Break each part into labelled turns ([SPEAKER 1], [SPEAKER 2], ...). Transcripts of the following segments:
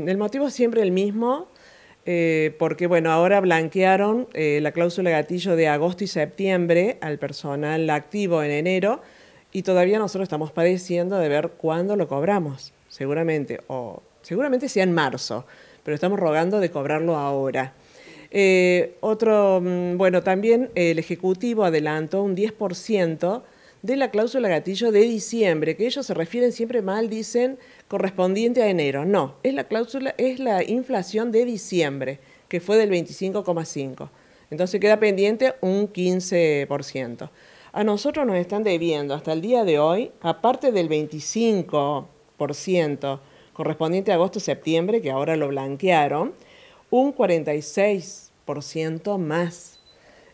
[SPEAKER 1] El motivo es siempre el mismo, eh, porque bueno, ahora blanquearon eh, la cláusula gatillo de agosto y septiembre al personal activo en enero y todavía nosotros estamos padeciendo de ver cuándo lo cobramos, seguramente, o seguramente sea en marzo, pero estamos rogando de cobrarlo ahora. Eh, otro, mm, bueno, también el Ejecutivo adelantó un 10% de la cláusula gatillo de diciembre, que ellos se refieren siempre mal, dicen correspondiente a enero. No, es la cláusula, es la inflación de diciembre, que fue del 25,5. Entonces queda pendiente un 15%. A nosotros nos están debiendo hasta el día de hoy, aparte del 25% correspondiente a agosto-septiembre, que ahora lo blanquearon, un 46% más.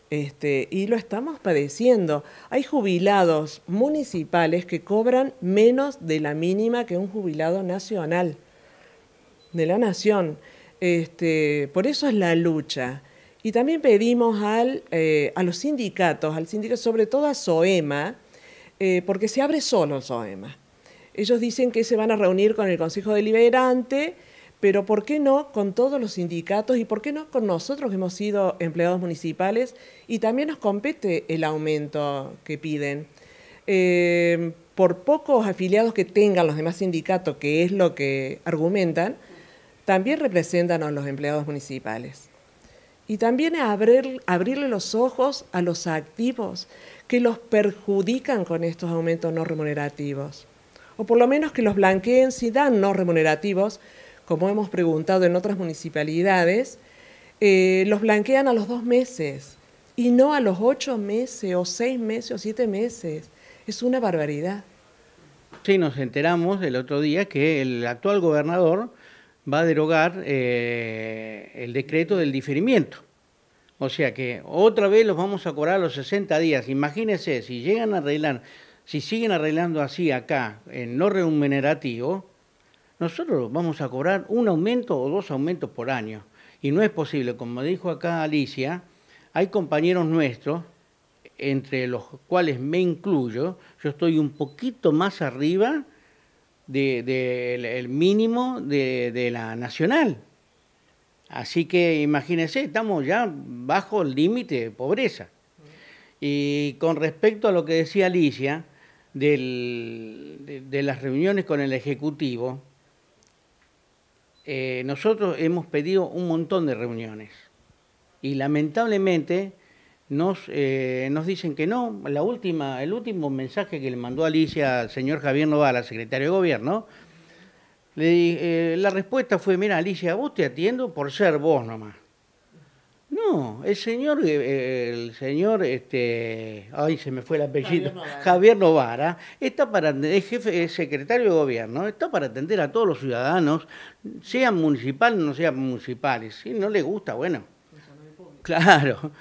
[SPEAKER 1] Este, y lo estamos padeciendo. Hay jubilados municipales que cobran menos de la mínima que un jubilado nacional, de la nación. Este, por eso es la lucha. Y también pedimos eh, a los sindicatos, al sindicato, sobre todo a SOEMA, eh, porque se abre solo SOEMA. Ellos dicen que se van a reunir con el Consejo Deliberante pero ¿por qué no con todos los sindicatos y por qué no con nosotros que hemos sido empleados municipales y también nos compete el aumento que piden? Eh, por pocos afiliados que tengan los demás sindicatos, que es lo que argumentan, también representan a los empleados municipales. Y también abrir, abrirle los ojos a los activos que los perjudican con estos aumentos no remunerativos. O por lo menos que los blanqueen si dan no remunerativos, como hemos preguntado en otras municipalidades, eh, los blanquean a los dos meses y no a los ocho meses o seis meses o siete meses. Es una barbaridad.
[SPEAKER 2] Sí, nos enteramos el otro día que el actual gobernador va a derogar eh, el decreto del diferimiento. O sea que otra vez los vamos a cobrar a los 60 días. Imagínense, si llegan a arreglar, si siguen arreglando así acá, en no remunerativo, nosotros vamos a cobrar un aumento o dos aumentos por año. Y no es posible, como dijo acá Alicia, hay compañeros nuestros, entre los cuales me incluyo, yo estoy un poquito más arriba del mínimo de, la nacional. Así que imagínense, estamos ya bajo el límite de pobreza. Y con respecto a lo que decía Alicia, de, las reuniones con el Ejecutivo, eh, nosotros hemos pedido un montón de reuniones y lamentablemente eh, nos, dicen que no. La última, el último mensaje que le mandó Alicia al señor Javier Noval, secretario de Gobierno, eh, la respuesta fue, mira Alicia, vos te atiendo por ser vos nomás. No, el señor, eh, eh, el señor, este, ay, se me fue el apellido, Javier Novara, está para, es jefe, secretario de gobierno, está para atender a todos los ciudadanos, sean municipales o no sean municipales. Si no le gusta, bueno. Claro.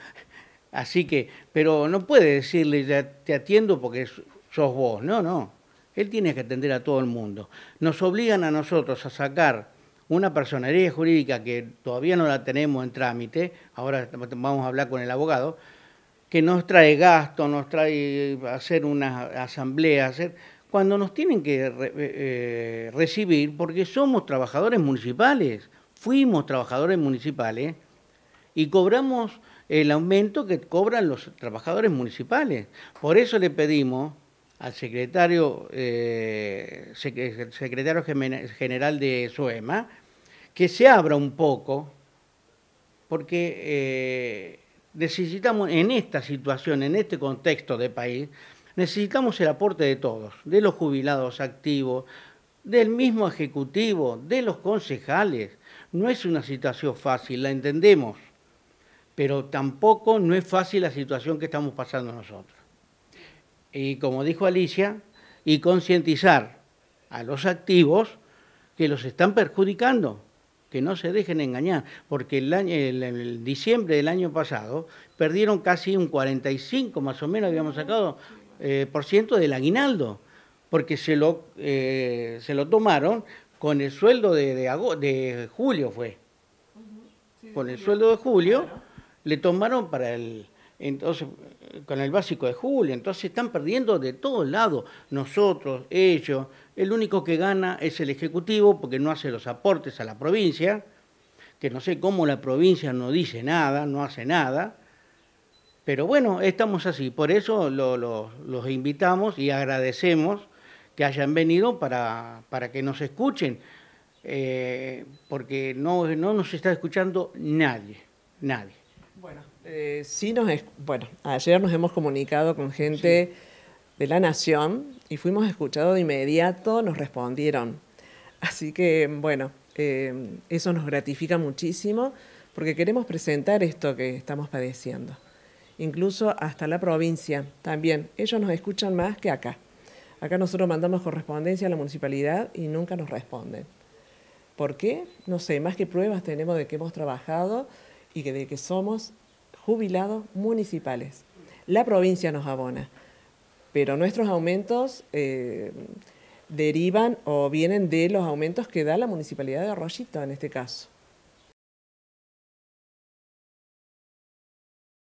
[SPEAKER 2] Así que, pero no puede decirle, ya te atiendo porque sos vos. No, no. Él tiene que atender a todo el mundo. Nos obligan a nosotros a sacar una personería jurídica que todavía no la tenemos en trámite, ahora vamos a hablar con el abogado, que nos trae gasto, nos trae hacer una asamblea, cuando nos tienen que eh, eh, recibir, porque somos trabajadores municipales, fuimos trabajadores municipales y cobramos el aumento que cobran los trabajadores municipales. Por eso le pedimos al secretario, eh, secretario general de SOEMA que se abra un poco, porque eh, necesitamos en esta situación, en este contexto de país, necesitamos el aporte de todos, de los jubilados activos, del mismo ejecutivo, de los concejales. No es una situación fácil, la entendemos, pero tampoco no es fácil la situación que estamos pasando nosotros. Y como dijo Alicia, y concientizar a los activos que los están perjudicando que no se dejen engañar, porque en el, diciembre del año pasado perdieron casi un 45 más o menos, habíamos sacado, eh, por ciento del aguinaldo, porque se lo, eh, se lo tomaron con el sueldo de, julio fue. con el sueldo de julio le tomaron para el, entonces con el básico de julio, entonces están perdiendo de todos lados, nosotros, ellos, el único que gana es el Ejecutivo porque no hace los aportes a la provincia, que no sé cómo la provincia no dice nada, no hace nada, pero bueno, estamos así, por eso los invitamos y agradecemos que hayan venido para, que nos escuchen, eh,
[SPEAKER 1] porque no, no nos está escuchando nadie, nadie. Bueno. Eh, sí, nos, bueno, ayer nos hemos comunicado con gente de la Nación y fuimos escuchados de inmediato, nos respondieron. Así que, bueno, eh, eso nos gratifica muchísimo porque queremos presentar esto que estamos padeciendo. Incluso hasta la provincia también. Ellos nos escuchan más que acá. Acá nosotros mandamos correspondencia a la municipalidad y nunca nos responden. ¿Por qué? No sé, más que pruebas tenemos de que hemos trabajado y que de que somos jubilados municipales. La provincia nos abona, pero nuestros aumentos eh, derivan o vienen de los aumentos que da la municipalidad de Arroyito en este caso.